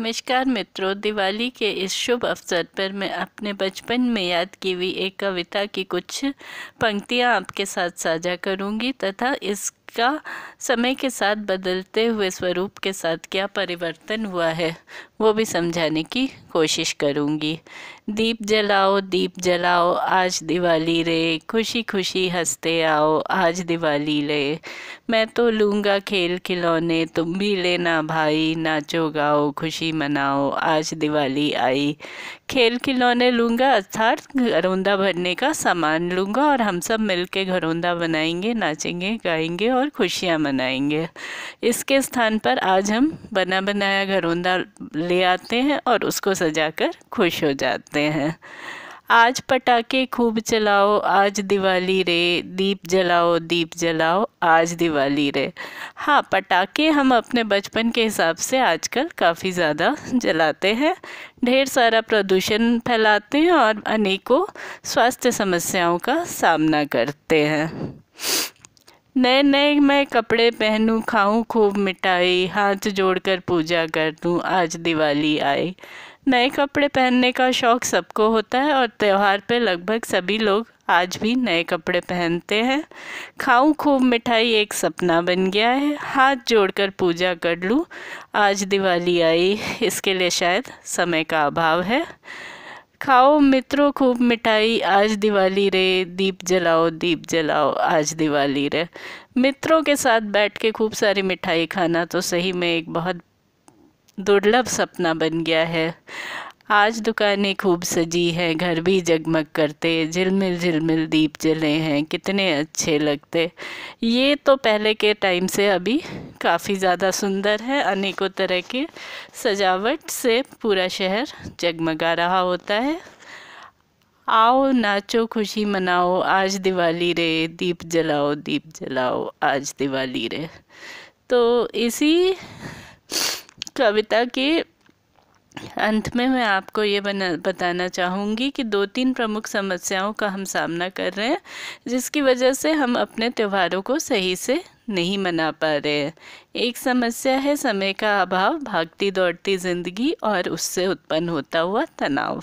नमस्कार मित्रों दिवाली के इस शुभ अवसर पर मैं अपने बचपन में याद की हुई एक कविता की कुछ पंक्तियां आपके साथ साझा करूंगी तथा इस का समय के साथ बदलते हुए स्वरूप के साथ क्या परिवर्तन हुआ है वो भी समझाने की कोशिश करूँगी दीप जलाओ दीप जलाओ आज दिवाली रे खुशी खुशी हंसते आओ आज दिवाली ले मैं तो लूँगा खेल खिलौने तुम भी लेना भाई नाचो गाओ खुशी मनाओ आज दिवाली आई खेल खिलौने लूँगा अर्थात घरौंदा भरने का सामान लूँगा और हम सब मिलके घरौंदा बनाएंगे नाचेंगे गाएंगे और और खुशियाँ मनाएंगे इसके स्थान पर आज हम बना बनाया घरौंदा ले आते हैं और उसको सजाकर खुश हो जाते हैं आज पटाखे खूब चलाओ आज दिवाली रे दीप जलाओ दीप जलाओ आज दिवाली रे हाँ पटाखे हम अपने बचपन के हिसाब से आजकल काफ़ी ज़्यादा जलाते हैं ढेर सारा प्रदूषण फैलाते हैं और अनेकों स्वास्थ्य समस्याओं का सामना करते हैं नए नए मैं कपड़े पहनूं खाऊं खूब मिठाई हाथ जोड़कर पूजा कर दूं आज दिवाली आए नए कपड़े पहनने का शौक़ सबको होता है और त्यौहार पे लगभग सभी लोग आज भी नए कपड़े पहनते हैं खाऊं खूब मिठाई एक सपना बन गया है हाथ जोड़कर पूजा कर लूँ आज दिवाली आई इसके लिए शायद समय का अभाव है खाओ मित्रों खूब मिठाई आज दिवाली रे दीप जलाओ दीप जलाओ आज दिवाली रे मित्रों के साथ बैठ के खूब सारी मिठाई खाना तो सही में एक बहुत दुर्लभ सपना बन गया है आज दुकानें खूब सजी हैं घर भी जगमग करते झिलमिल झिलमिल दीप जले हैं कितने अच्छे लगते ये तो पहले के टाइम से अभी काफ़ी ज़्यादा सुंदर है अनेकों तरह की सजावट से पूरा शहर जगमगा रहा होता है आओ नाचो खुशी मनाओ आज दिवाली रे दीप जलाओ दीप जलाओ आज दिवाली रे तो इसी कविता के अंत में मैं आपको ये बना बताना चाहूँगी कि दो तीन प्रमुख समस्याओं का हम सामना कर रहे हैं जिसकी वजह से हम अपने त्योहारों को सही से नहीं मना पा रहे हैं एक समस्या है समय का अभाव भागती दौड़ती ज़िंदगी और उससे उत्पन्न होता हुआ तनाव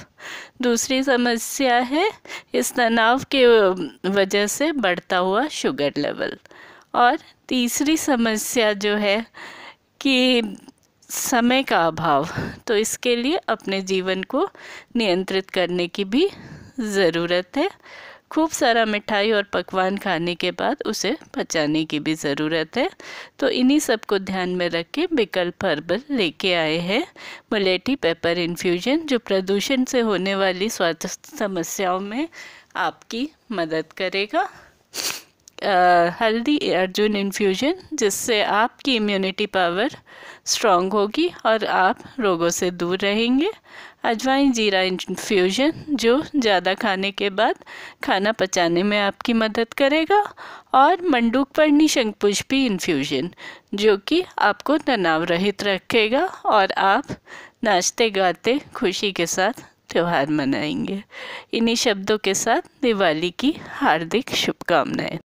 दूसरी समस्या है इस तनाव के वजह से बढ़ता हुआ शुगर लेवल और तीसरी समस्या जो है कि समय का अभाव तो इसके लिए अपने जीवन को नियंत्रित करने की भी ज़रूरत है खूब सारा मिठाई और पकवान खाने के बाद उसे पचाने की भी ज़रूरत है तो इन्हीं सब को ध्यान में रख के विकल्प हर्बल लेके आए हैं मलेटी पेपर इन्फ्यूजन जो प्रदूषण से होने वाली स्वास्थ्य समस्याओं में आपकी मदद करेगा हल्दी अर्जुन इन्फ्यूजन जिससे आपकी इम्यूनिटी पावर स्ट्रॉन्ग होगी और आप रोगों से दूर रहेंगे अजवाइन जीरा इन्फ्यूजन जो ज़्यादा खाने के बाद खाना पचाने में आपकी मदद करेगा और मंडूक पर्णी शंखपुष्पी इन्फ्यूजन जो कि आपको तनाव रहित रखेगा और आप नाचते गाते खुशी के साथ त्यौहार मनाएंगे इन्हीं शब्दों के साथ दिवाली की हार्दिक शुभकामनाएं